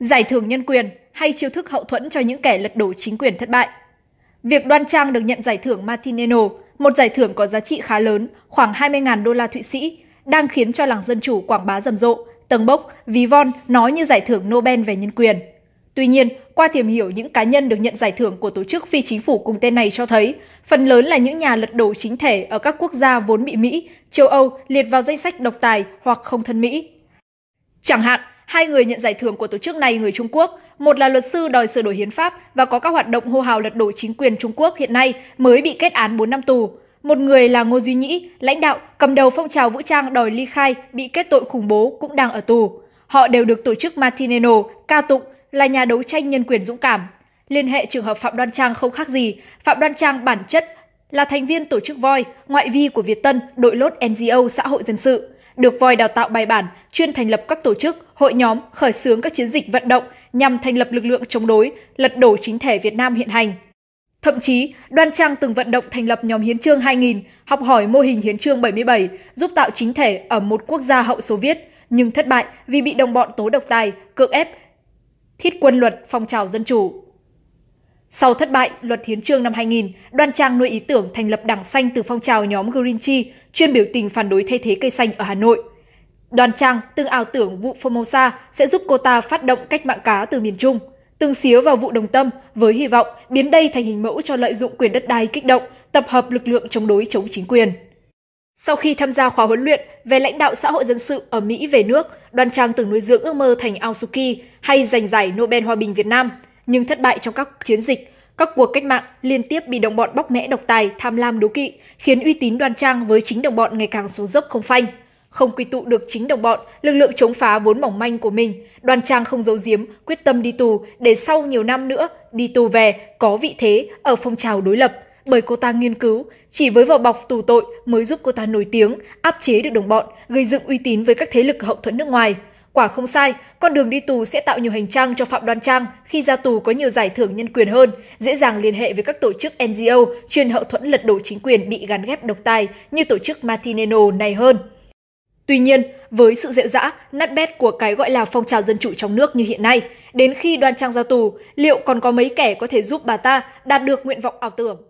giải thưởng nhân quyền hay chiêu thức hậu thuẫn cho những kẻ lật đổ chính quyền thất bại. Việc Đoan Trang được nhận giải thưởng Martineno, một giải thưởng có giá trị khá lớn, khoảng 20.000 đô la Thụy Sĩ, đang khiến cho làng dân chủ quảng bá rầm rộ, tầng bốc, ví von nói như giải thưởng Nobel về nhân quyền. Tuy nhiên, qua tìm hiểu những cá nhân được nhận giải thưởng của tổ chức phi chính phủ cùng tên này cho thấy, phần lớn là những nhà lật đổ chính thể ở các quốc gia vốn bị Mỹ, châu Âu liệt vào danh sách độc tài hoặc không thân Mỹ. Chẳng hạn, Hai người nhận giải thưởng của tổ chức này người Trung Quốc, một là luật sư đòi sửa đổi hiến pháp và có các hoạt động hô hào lật đổ chính quyền Trung Quốc hiện nay mới bị kết án 4 năm tù. Một người là Ngô Duy Nhĩ, lãnh đạo cầm đầu phong trào vũ trang đòi ly khai bị kết tội khủng bố cũng đang ở tù. Họ đều được tổ chức Martineno ca tụng là nhà đấu tranh nhân quyền dũng cảm. Liên hệ trường hợp Phạm Đoan Trang không khác gì, Phạm Đoan Trang bản chất là thành viên tổ chức voi, ngoại vi của Việt Tân, đội lốt NGO xã hội dân sự được voi đào tạo bài bản, chuyên thành lập các tổ chức, hội nhóm, khởi xướng các chiến dịch vận động nhằm thành lập lực lượng chống đối, lật đổ chính thể Việt Nam hiện hành. Thậm chí, Đoan Trang từng vận động thành lập nhóm Hiến trương 2000, học hỏi mô hình Hiến trương 77, giúp tạo chính thể ở một quốc gia hậu Xô Viết, nhưng thất bại vì bị đồng bọn tố độc tài, cưỡng ép, thiết quân luật phong trào dân chủ. Sau thất bại luật hiến trương năm 2000, Đoan Trang nuôi ý tưởng thành lập Đảng Xanh từ phong trào nhóm Greenchi chuyên biểu tình phản đối thay thế cây xanh ở Hà Nội. Đoan Trang từng ảo tưởng vụ Formosa sẽ giúp cô ta phát động cách mạng cá từ miền Trung, từng xíu vào vụ đồng tâm với hy vọng biến đây thành hình mẫu cho lợi dụng quyền đất đai kích động, tập hợp lực lượng chống đối chống chính quyền. Sau khi tham gia khóa huấn luyện về lãnh đạo xã hội dân sự ở Mỹ về nước, Đoan Trang từng nuôi dưỡng ước mơ thành Aosuki hay giành giải Nobel Hòa bình Việt Nam – nhưng thất bại trong các chiến dịch, các cuộc cách mạng liên tiếp bị đồng bọn bóc mẽ độc tài, tham lam đố kỵ, khiến uy tín đoan trang với chính đồng bọn ngày càng xuống dốc không phanh. Không quy tụ được chính đồng bọn, lực lượng chống phá vốn mỏng manh của mình, đoan trang không giấu giếm, quyết tâm đi tù để sau nhiều năm nữa đi tù về có vị thế ở phong trào đối lập. Bởi cô ta nghiên cứu, chỉ với vỏ bọc tù tội mới giúp cô ta nổi tiếng, áp chế được đồng bọn, gây dựng uy tín với các thế lực hậu thuẫn nước ngoài – Quả không sai, con đường đi tù sẽ tạo nhiều hành trang cho Phạm Đoan Trang khi ra tù có nhiều giải thưởng nhân quyền hơn, dễ dàng liên hệ với các tổ chức NGO chuyên hậu thuẫn lật đổ chính quyền bị gắn ghép độc tài như tổ chức Martineno này hơn. Tuy nhiên, với sự dễ dã, nát bét của cái gọi là phong trào dân chủ trong nước như hiện nay, đến khi Đoan Trang ra tù, liệu còn có mấy kẻ có thể giúp bà ta đạt được nguyện vọng ảo tưởng?